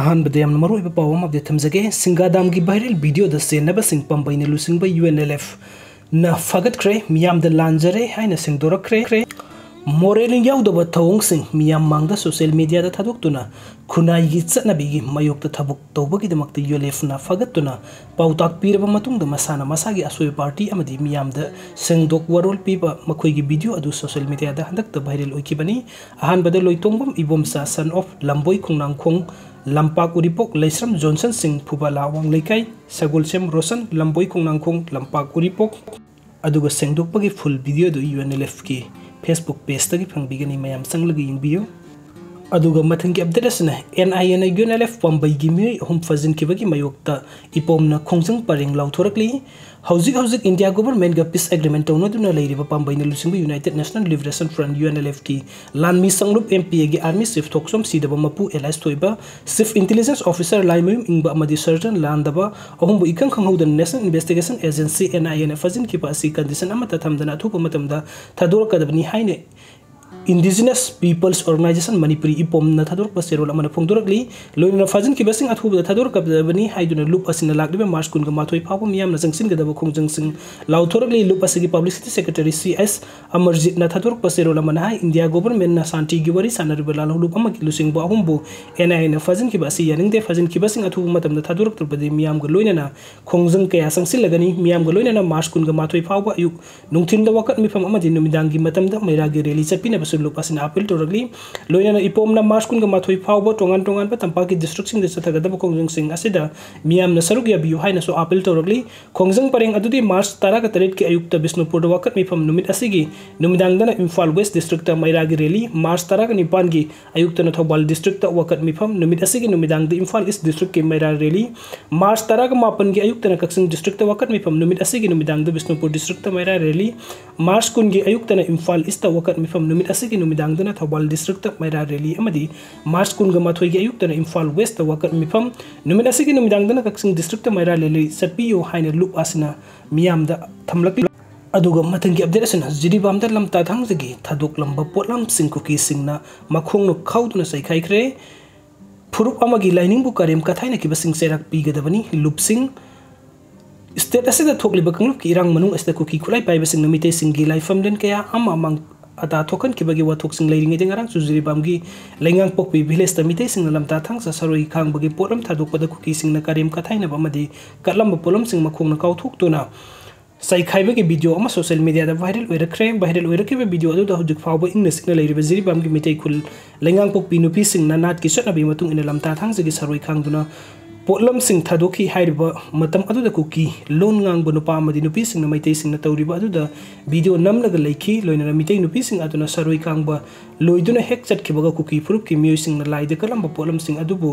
ꯑꯍꯥꯟꯕꯗ ꯌꯥꯝꯅ ꯃꯔꯨꯑꯣꯏꯕ ꯄꯥꯎ ꯑꯃꯗꯤ ꯊꯝꯖꯒꯦ ꯁꯤꯡꯒꯥꯗꯥꯝꯒꯤ ꯚꯥꯏꯔꯦꯜ ꯚꯤꯗꯤꯑꯣꯗ ꯆꯦꯟꯅꯕꯁꯤꯡ ꯄꯝꯕꯩꯅ ꯂꯨꯆꯤꯡꯕ ꯌꯨ ꯑꯦꯟ ꯑꯦꯜ ꯑꯦꯐ ꯅ ꯐꯒꯠꯈ꯭ꯔꯦ ꯃꯤꯌꯥꯝꯗ ꯂꯥꯟꯖꯔꯦ ꯍꯥꯏꯅ ꯁꯦꯡꯗꯣꯔꯛꯈ꯭ꯔꯦ मोरेलिंग याउदब थवोंगसिंग मियाम मांगदा सोशल मीडिया दा थादोकतुना खुनाई गी चनबीगी मयोक्त थबुक तौबगीदमक्त योलेफना फगतुना पाउताक पीरब मतुंगद मसाना मसागी असोय पार्टी अमदी मियामद सेंगदोक वरोल पीबा मखोयगी वीडियो अदु सोशल मीडिया दा हंदक्त वायरल ओइकिबनी अहानबद Loitongbam Ibomsa son of Lamboi Khunganangkhong Lampak Uripok Laishram Johnson Singh Phubala Wangleikai Sagolsem Roshan Lamboi Khunganangkhong Lampak Uripok अगर सेंदोपगी full video U N L F Facebook page तक फंगी मैं संगल इंबियो ꯑꯗꯨꯒ ꯃꯊꯪꯒꯤ ꯑꯞꯗꯦꯠ ꯑꯁꯤꯅ ꯑꯦꯟ ꯑꯥꯏ ꯑꯦꯅ ꯌꯨ ꯑꯦꯟ ꯑꯦꯜ ꯑꯦꯐ ꯄꯥꯝꯕꯩꯒꯤ ꯃꯤꯑꯣꯏ ꯑꯍꯨꯝ ꯐꯥꯖꯤꯟꯈꯤꯕꯒꯤ ꯃꯥꯌꯣꯛꯇ ꯏꯄꯣꯝꯅ ꯈꯣꯡꯖꯪ ꯄꯔꯦꯡ ꯂꯥꯎꯊꯣꯔꯛꯂꯤ ꯍꯧꯖꯤꯛ ꯍꯧꯖꯤꯛ ꯏꯟꯗꯤꯌꯥ ꯒꯣꯕꯔꯃꯦꯟꯒ ꯄꯤꯁ ꯑꯦꯒ꯭ꯔꯤꯃꯦꯟ ꯇꯧꯅꯗꯨꯅ ꯂꯩꯔꯤꯕ ꯄꯥꯝꯕꯩꯅ ꯂꯨꯆꯤꯡꯕ United National Liberation Front U N L ꯑꯦꯐꯀꯤ ꯂꯥꯟꯃꯤ ꯁꯪꯂꯨꯞ ꯑꯦꯝ ꯄꯤ ꯑꯦꯒꯤ ꯑꯥꯔꯃꯤ ꯆꯤꯐ ꯊꯣꯛꯆꯣꯝ ꯁꯤꯗꯕ ꯃꯄꯨ ꯑꯦꯂꯥꯏꯁ ꯊꯣꯏꯕ ꯆꯤꯐ ꯏꯟꯇꯤꯂꯤꯖꯦꯟꯁ ꯑꯣꯐꯤꯁꯔ ꯂꯥꯏꯃꯌꯨꯝ ꯏꯪꯕ ꯑꯃꯗꯤ ꯁꯔꯖꯟ ꯂꯥꯟꯗꯕ ꯑꯍꯨꯝꯕꯨ ꯏꯈꯪ ꯈꯪꯍꯧꯗꯅ National Investigation Agency N I ꯑꯦꯅ ꯐꯥꯖꯤꯟꯈꯤꯕ ꯑꯁꯤ ꯀꯟꯗꯤꯁꯟ ꯑꯃꯇ ꯊꯝꯗꯅ ꯑꯊꯨꯕ ꯃꯇꯝꯗ ꯊꯥꯗꯣꯔꯛꯀꯗꯕꯅꯤ ꯍꯥꯏꯅ इंडिजिनस पीपल्स ऑर्गनाइजेशन मनपुरी इपोम थादरक सेरोल फोंदरली लोन फाजन की बसिंग अथुब थादरकबनी लूप असिन लाकलिबा मार्च कुन माथोय फाव मियाम जंसिनगदब खोंजंसिंग लाउथरली लूप असि publicity secretary C S Amarjit ना थादरक सेरोल इंडिया गवर्नमेंट ना शांति की वरी सानरब लाल लूप अमा की लुसिंग एन एनआई ना फाजन की बसि फाजन की बसिंग अथुब मतम थादरकतबदे मियाम ग लोइना खोंजंग कया संसिलगनी मियाम ग लोइना मार्च फाव अयुक नुंगथिन द वकत की मतम द मैरा गे rally district Lucas in Apil to Ragli Loyana Ipom na Maskun ga mathui phawba tongan tongan pa tampa ki district sing disa thaga da kongjung sing asida miam na saruk ya biu haina so Apil to Ragli kongjung pareng adudi March tara ka tarit ki ayukta Bisnupur da wakat mifam numit asigi numidang dana Imphal West district ta Mairagi rally March tara ka nipan gi ayukta na Thobal district ta wakat mifam numit asigi numidang da Imphal East district ki Mairagi rally March tara ka mapan gi ayukta na Kaksing district ta wakat mifam numit asigi numidang da Bisnupur district ta Mairagi rally March kun gi ayukta na Imphal East ta wakat mifam numit ꯉꯁꯤꯒꯤ ꯅꯨꯃꯤꯗꯥꯡꯗꯅ Thoubal district ꯃꯩꯔꯥ rally ꯑꯃꯗꯤ march ꯀꯨꯟꯒ ꯃꯥꯊꯣꯏꯒꯤ ꯑꯌꯨꯛꯇꯅ Imphal West ꯋꯥꯀꯠ ꯃꯤꯐꯝ ꯅꯨꯃꯤꯠ ꯑꯁꯤꯒꯤ ꯅꯨꯃꯤꯗꯥꯡꯗꯅ ꯀꯛꯆꯤꯡ ꯗꯤꯁꯇ꯭ꯔꯤꯛꯇ ꯃꯩꯔꯥ ꯔꯦꯂꯤ ꯆꯠꯄꯤꯌꯨ ꯍꯥꯏꯅ ꯂꯨꯞ ꯑꯁꯤꯅ ꯃꯤꯌꯥꯝꯗ ꯊꯝꯂꯛꯂꯤ ꯑꯗꯨꯒ ꯃꯊꯪꯒꯤ ꯑꯞꯗꯦꯠ ꯑꯁꯤꯅ ꯖꯤꯔꯤꯕꯥꯝꯗ ꯂꯝꯇꯥꯊꯥꯡꯗꯒꯤ ꯊꯥꯗꯣꯛꯂꯝꯕ ꯄꯣꯠꯂꯝꯁꯤꯡ ꯀꯨꯀꯤꯁꯤꯡꯅ ꯃꯈꯣꯡꯅ ꯈꯥꯎꯗꯨꯅ ꯆꯩꯈꯥꯏꯈ꯭ꯔꯦ ꯐꯨꯔꯨꯞ ꯑꯃꯒꯤ ꯂꯥꯏꯅꯤꯡꯕꯨ ꯀꯔꯦꯝ ꯀꯊꯥꯏꯅꯈꯤꯕꯁꯤꯡ ꯆꯩꯔꯥꯛ ꯄꯤꯒꯗꯕꯅꯤ ꯂꯨꯞꯁꯤꯡ ꯁ꯭ꯇꯦꯠ ꯑꯁꯤꯗ ꯊꯣꯛꯂꯤꯕ ꯀꯥꯡꯂꯨꯞꯀꯤ ꯏꯔꯥꯡ ꯃꯅꯨꯡ ꯑꯁꯤꯗ ꯀꯨꯀꯤ ꯈꯨꯠꯂꯥꯏ ꯄꯥꯏꯕꯁꯤꯡꯅ ꯃꯤꯇꯩꯁꯤꯡꯒꯤ ꯂꯥꯏꯐꯝꯂꯦꯟ ꯀꯌꯥ ꯑꯃ ada thokan ki bagi wathok sing leiring ejeng arang chujuri bam gi lengang pok pi village ta mitei sing lam ta thang sa saroi khang bagi polam thadok pada khuki sing na karim kathai na bamadi katlam ba polam sing makhong na kau thok tuna sai khaibe ki video ama social media da viral oira kre viral oira ke video adu da hujik phaw ing na sing leiring ba jiri bam gi mitei khul lengang pok pi nupi sing na nat ki sot na bi matung in lam ta thang ji gi saroi khang duna ꯄꯣꯠꯂꯝꯁꯤꯡ ꯊꯥꯗꯣꯛꯈꯤ ꯍꯥꯏꯔꯤꯕ ꯃꯇꯝ ꯑꯗꯨꯗ cookie ꯂꯣꯟ ꯉꯥꯡꯕ ꯅꯨꯄꯥ ꯑꯃꯗꯤ ꯅꯨꯄꯤꯁꯤꯡꯅ ꯃꯩꯇꯩꯁꯤꯡꯅ ꯇꯧꯔꯤꯕ ꯑꯗꯨꯗ ꯚꯤꯗꯤꯑꯣ ꯅꯝꯂꯒ ꯂꯩꯈꯤ ꯂꯣꯏꯅꯅ ꯃꯤꯇꯩ ꯅꯨꯄꯤꯁꯤꯡ ꯑꯗꯨꯅ ꯁꯔꯣꯏ ꯀꯥꯡꯕ ꯂꯣꯏꯗꯨꯅ ꯍꯦꯛ ꯆꯠꯈꯤꯕꯒ ꯀꯨꯀꯤ ꯐꯨꯔꯨꯞꯀꯤ ꯃꯤꯑꯣꯏꯁꯤꯡꯅ ꯂꯥꯏꯗ ꯀꯠꯂꯝꯕ ꯄꯣꯠꯂꯝꯁꯤꯡ ꯑꯗꯨꯕꯨ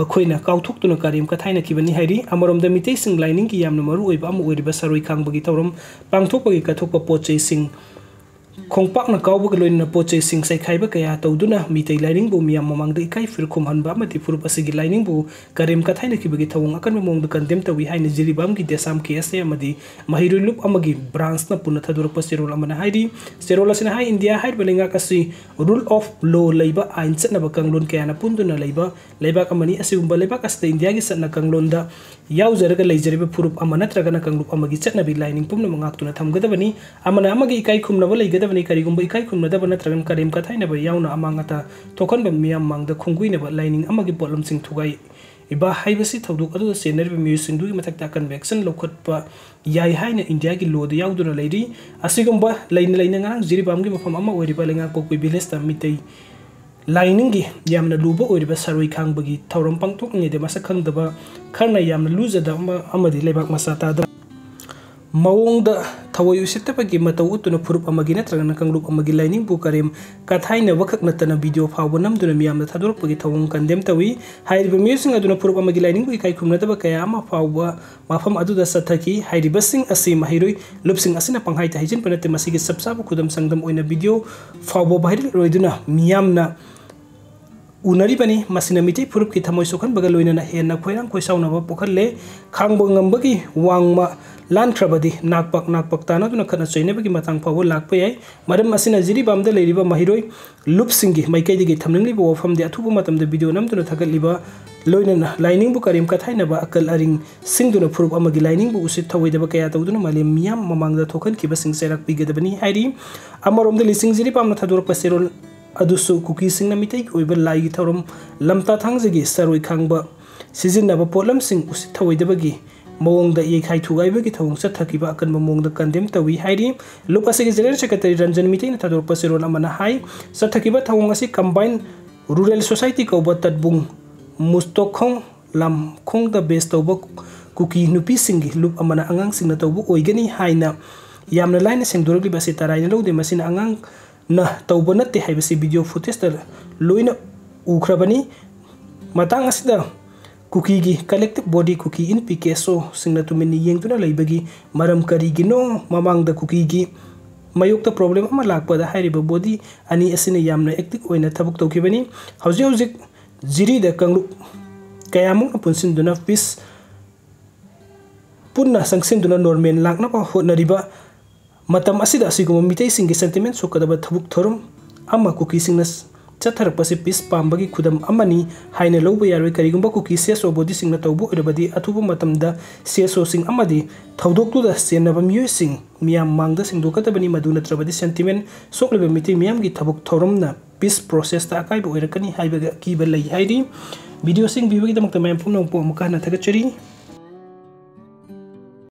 ꯃꯈꯣꯏꯅ ꯀꯥꯎꯊꯣꯛꯇꯨꯅ ꯀꯔꯦꯝ ꯀꯊꯥꯏꯅꯈꯤꯕꯅꯤ ꯍꯥꯏꯔꯤ ꯑꯃꯔꯣꯝꯗ ꯃꯤꯇꯩꯁꯤꯡ ꯂꯥꯏꯅꯤꯡꯒꯤ ꯌꯥꯝꯅ ꯃꯔꯨꯑꯣꯏꯕ ꯑꯃ ꯑꯣꯏꯔꯤꯕ ꯁꯔꯣꯏ ꯈꯥꯡꯕꯒꯤ ꯊꯧꯔꯝ ꯄꯥꯡꯊꯣꯛꯄꯒꯤ ꯀꯠꯊꯣꯛꯄ ꯄꯣꯠ ꯆꯩꯁꯤꯡ खोंपाकना काउबग लोइना पोचे सिंग साइ खाइबा कया तौदुना मितै लाइनिंग बु मिया ममांगदे इकाइ फिरखुम हनबा मति फुरुप लाइनिंग अकन मोंग द कंदेम है हाइनि की देसाम के एस एम महरू लुप ब्रांस ब्रांच न पुन चेरोल पसेरोल इंडिया है बलिंगा रूल ऑफ लो लेब आईन सनबा कंगलोन क्या पुंदुना इंडिया की सनना कंगलोन द याउजरगा लैजरिबा फुरुप अमना नत्रगना लाइनिंग पुम न मंगाक karigum bai kai khunma da bana tragan karem ka thaina ba yauna amanga ta tokan ba miyam mang da khungui ne ba lining amagi bolam sing thugai iba haibasi thauduk adu senar bi miyu sindu gi matak ta convection lokhat pa yai haina india gi lod yauduna lairi asigum ba lain lain nga jiri bam gi mafam ama ori ba lenga kok bi biles ta mitai lining gi yamna luba ori ba saroi khang bagi thoram pang tok ne de masa khang da ba kharna yamna luza da ama di lebak masa ta da mawong da ꯊꯋꯥꯏ ꯎꯁꯤꯠꯇꯕꯒꯤ ꯃꯇꯧ ꯎꯠꯇꯨꯅ ꯐꯨꯔꯨꯞ ꯑꯃꯒꯤ ꯅꯠꯇ꯭ꯔꯒꯅ ꯀꯥꯡꯂꯨꯞ ꯑꯃꯒꯤ ꯂꯥꯏꯅꯤꯡꯕꯨ ꯀꯔꯦꯝ ꯀꯊꯥꯏꯅꯕꯈꯛ ꯅꯠꯇꯅ video ꯐꯥꯎꯕ ꯅꯝꯗꯨꯅ ꯃꯤꯌꯥꯝꯗ ꯊꯥꯗꯣꯔꯛꯄꯒꯤ ꯊꯧꯑꯣꯡ ꯀꯟꯗꯦꯝ ꯇꯧꯏ ꯍꯥꯏꯔꯤꯕ ꯃꯤꯑꯣꯏꯁꯤꯡ ꯑꯗꯨꯅ ꯐꯨꯔꯨꯞ ꯑꯃꯒꯤ ꯂꯥꯏꯅꯤꯡꯕꯨ ꯏꯀꯥꯏ ꯈꯨꯝꯅꯗꯕ ꯀꯌꯥ ꯑꯃ ꯐꯥꯎꯕ ꯃꯐꯝ ꯑꯗꯨꯗ ꯆꯠꯊꯈꯤ ꯍꯥꯏꯔꯤꯕꯁꯤꯡ ꯑꯁꯤ ꯃꯍꯩꯔꯣꯏ ꯂꯨꯞꯁꯤꯡ ꯑꯁꯤꯅ ꯄꯪꯍꯥꯏꯗ ꯍꯩꯖꯤꯟꯕ ꯅꯠꯇꯦ ꯃꯁꯤꯒꯤ ꯆꯞ ꯆꯥꯕ ꯈꯨꯗꯝ ꯁꯪꯗꯝ ꯑꯣꯏꯅ ꯚꯤꯗꯤꯑꯣ ꯐꯥꯎꯕ ꯚꯥꯏꯔꯦꯜ ꯑꯣꯏꯗꯨꯅ ꯃꯤꯌꯥꯝꯅ उनरीबनी मसीनमिते फुरुप की थमोय सोखन बगल लोइना हेन खोयरां खोयसाउना ब पोखले खांग बंगम बगी वांगमा लानख्रबदी नाकपक नाकपक ताना दुना खना सोइने बगी मतंग पावो लाकप याय मरम मसीना जिरी बामदे लेरिबा महिरोय लुप सिंगी मैकै दिगी थमलिंगली बो फम दे अथुबो मतम दे वीडियो नम लाइनिंग बु करिम अकल अरिंग सिंग दुना फुरुप अमगी लाइनिंग बु उसित थवैदबा कया तवदुना माले मियाम थोखन किबा सिंग सेरक पिगदबनी हायरी अमरोम दे लिसिंग जिरी पसेरोल ꯑꯗꯨꯁꯨ ꯀꯨꯀꯤꯁꯤꯡꯅ ꯃꯤꯇꯩꯒꯤ ꯑꯣꯏꯕ ꯂꯥꯏꯒꯤ ꯊꯧꯔꯝ ꯂꯝꯇꯥ ꯊꯥꯡꯖꯒꯤ ꯁꯔꯣꯏ ꯈꯥꯡꯕ ꯁꯤꯖꯤꯟꯅꯕ ꯄꯣꯠꯂꯝꯁꯤꯡ ꯎꯁꯤꯠ ꯊꯑꯣꯏꯗꯕꯒꯤ ꯃꯑꯣꯡꯗ ꯌꯩꯈꯥꯏ ꯊꯨꯒꯥꯏꯕꯒꯤ ꯊꯧꯑꯣꯡ ꯆꯠꯊꯈꯤꯕ ꯑꯀꯟꯕ ꯃꯑꯣꯡꯗ ꯀꯟꯗꯦꯝ ꯇꯧꯏ ꯍꯥꯏꯔꯤ ꯂꯨꯞ ꯑꯁꯤꯒꯤ ꯖꯦꯅꯔꯦꯜ ꯁꯦꯀ꯭ꯔꯦꯇꯔꯤ ꯔꯟꯖꯟ ꯃꯤꯇꯩꯅ ꯊꯥꯗꯣꯔꯛꯄ ꯆꯦꯔꯣꯜ ꯑꯃꯅ ꯍꯥꯏ ꯆꯠꯊꯈꯤꯕ ꯊꯧꯑꯣꯡ ꯑꯁꯤ ꯀꯝꯕꯥꯏꯟ ꯔꯨꯔꯦꯜ ꯁꯣꯁꯥꯏꯇꯤ ꯀꯧꯕ ꯇꯠꯕꯨꯡ ꯃꯨꯁꯇꯣꯈꯣꯡ ꯂꯝꯈꯣꯡꯗ ꯕꯦꯁ ꯇꯧꯕ ꯀꯨꯀꯤ ꯅꯨꯄꯤꯁꯤꯡꯒꯤ ꯂꯨꯞ ꯑꯃꯅ ꯑꯉꯥꯡꯁꯤꯡꯅ ꯇꯧꯕ ꯑꯣꯏꯒꯅꯤ ꯍꯥꯏꯅ ꯌꯥꯝꯅ ꯂꯥꯏꯅ ꯁꯦꯡꯗꯣꯔꯛꯂꯤꯕ ꯑꯁꯤ ꯇꯔꯥꯏꯅ ꯂꯧꯗꯦ ꯃꯁꯤꯅ ꯑꯉꯥꯡ ना तब नाते भिडियो फुटेजद लोन उख्रबनी कुकी की collective body Kuki Inpi के सो तुम्हें मरम करीगीनो ममांग कुकी की मयोक्त प्रॉब्लम लापद बॉडी अनी एक्टिव होने थबक तौखीबनी हजिक हजिक जीरीद कंगलुप कयामुक पुनसीद पुनः संसीद नॉर्मेल लाकनब होटनरीब ꯃꯇꯝ ꯑꯁꯤꯗ ꯑꯁꯤꯒꯨꯝꯕ ꯃꯤꯇꯩꯁꯤꯡꯒꯤ ꯁꯦꯟꯇꯤꯃꯦꯟ ꯁꯣꯛꯀꯗꯕ ꯊꯕꯛ ꯊꯧꯔꯝ ꯑꯃ ꯀꯨꯀꯤꯁꯤꯡꯅ ꯆꯠꯊꯔꯛꯄꯁꯤ ꯄꯤꯁ ꯄꯥꯝꯕꯒꯤ ꯈꯨꯗꯝ ꯑꯃꯅꯤ ꯍꯥꯏꯅ ꯂꯧꯕ ꯌꯥꯔꯣꯏ ꯀꯔꯤꯒꯨꯝꯕ ꯀꯨꯀꯤ ꯁꯦꯁꯣ ꯕꯣꯗꯤꯁꯤꯡꯅ ꯇꯧꯕ ꯑꯣꯏꯔꯕꯗꯤ ꯑꯊꯨꯕ ꯃꯇꯝꯗ ꯁꯦꯁꯣꯁꯤꯡ ꯑꯃꯗꯤ ꯊꯧꯗꯣꯛꯇꯨꯗ ꯆꯦꯟꯅꯕ ꯃꯤꯑꯣꯏꯁꯤꯡ ꯃꯤꯌꯥꯝ ꯃꯥꯡꯗ ꯁꯤꯡꯗꯣꯛꯀꯗꯕꯅꯤ ꯃꯗꯨ ꯅꯠꯇ꯭ꯔꯕꯗꯤ ꯁꯦꯟꯇꯤꯃꯦꯟ ꯁꯣꯛꯂꯤꯕ ꯃꯤꯇꯩ ꯃꯤꯌꯥꯝꯒꯤ ꯊꯕꯛ ꯊꯧꯔꯝꯅ ꯄꯤꯁ ꯄ꯭ꯔꯣꯁꯦꯁꯇ ꯑꯀꯥꯏꯕ ꯑꯣꯏꯔꯛꯀꯅꯤ ꯍꯥꯏꯕꯒꯤ ꯑꯀꯤꯕ ꯂꯩ ꯍꯥꯏꯔꯤ ꯚꯤꯗꯤꯑꯣꯁꯤꯡ ꯄꯤꯕꯒꯤꯗꯃꯛꯇ ꯃꯌꯥꯝ ꯄꯨꯝꯅꯃꯛꯄꯨ ꯑꯃꯨꯛꯀ ꯍꯟꯅ ꯊꯥꯒꯠꯆꯔꯤ